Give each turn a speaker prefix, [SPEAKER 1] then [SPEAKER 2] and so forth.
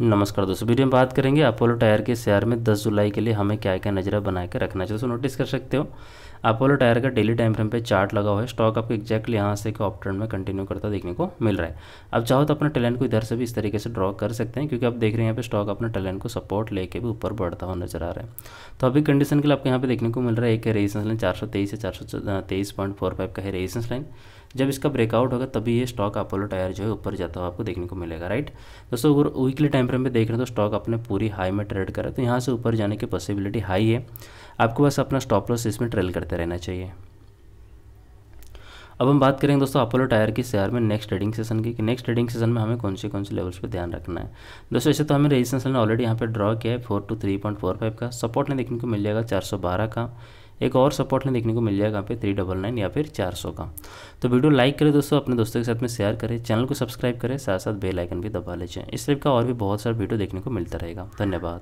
[SPEAKER 1] नमस्कार दोस्तों वीडियो में बात करेंगे अपोलो टायर के शेयर में 10 जुलाई के लिए हमें क्या क्या नजरा बना के रखना चाहिए दोस्तों नोटिस कर सकते हो अपोलो टायर का डेली टाइम फ्रेम पे चार्ट लगा हुआ है स्टॉक आपको एक्जैक्टली यहाँ से ऑप ट्रेंड में कंटिन्यू करता देखने को मिल रहा है अब चाहो तो अपने टैलेंट को इधर से भी इस तरीके से ड्रॉ कर सकते हैं क्योंकि आप देख रहे हैं यहाँ पे स्टॉक अपने टैलेंट को सपोर्ट लेके भी ऊपर बढ़ता हुआ नजर आ रहा है तो अभी कंडीशन के लिए आपको यहाँ पे देखने को मिल रहा है एक है रेजिस्टेंस लाइन चार से चार का है रेजिस्टेंस लाइन जब इसका ब्रेकआउट होगा तभी ये स्टॉक अपोलो टायर जो है ऊपर जाता हुआ आपको देखने को मिलेगा राइट दोस्तों अगर वीकली टाइम फ्रेम पर देख रहे हैं तो स्टॉक अपने पूरी हाई में ट्रेड करा तो यहाँ से ऊपर जाने की पॉसिबिलिटी हाई है आपको बस अपना स्टॉप लॉस इसमें ट्रेल करते रहना चाहिए अब हम बात करेंगे दोस्तों अपोलो टायर की शेयर में नेक्स्ट ट्रेडिंग सेशन की कि नेक्स्ट ट्रेडिंग सेशन में हमें कौन से कौन से लेवल्स पर ध्यान रखना है दोस्तों ऐसे तो हमें रेजिस्टेंस ऑलरेडी यहाँ पे ड्रॉ किया है four two three point four five का सपोर्ट ने देखने को मिल जाएगा चार सौ बारह का एक और सपोर्ट हमें देखने को मिल जाएगा यहाँ पे थ्री डबल नाइन या फिर चार सौ का तो वीडियो लाइक करें दोस्तों अपने दोस्तों के साथ में शेयर करें चैनल को सब्सक्राइब करें साथ साथ बेलाइकन भी दबा लीजिए इस टाइप का और भी बहुत सारा वीडियो देखने को मिलता रहेगा धन्यवाद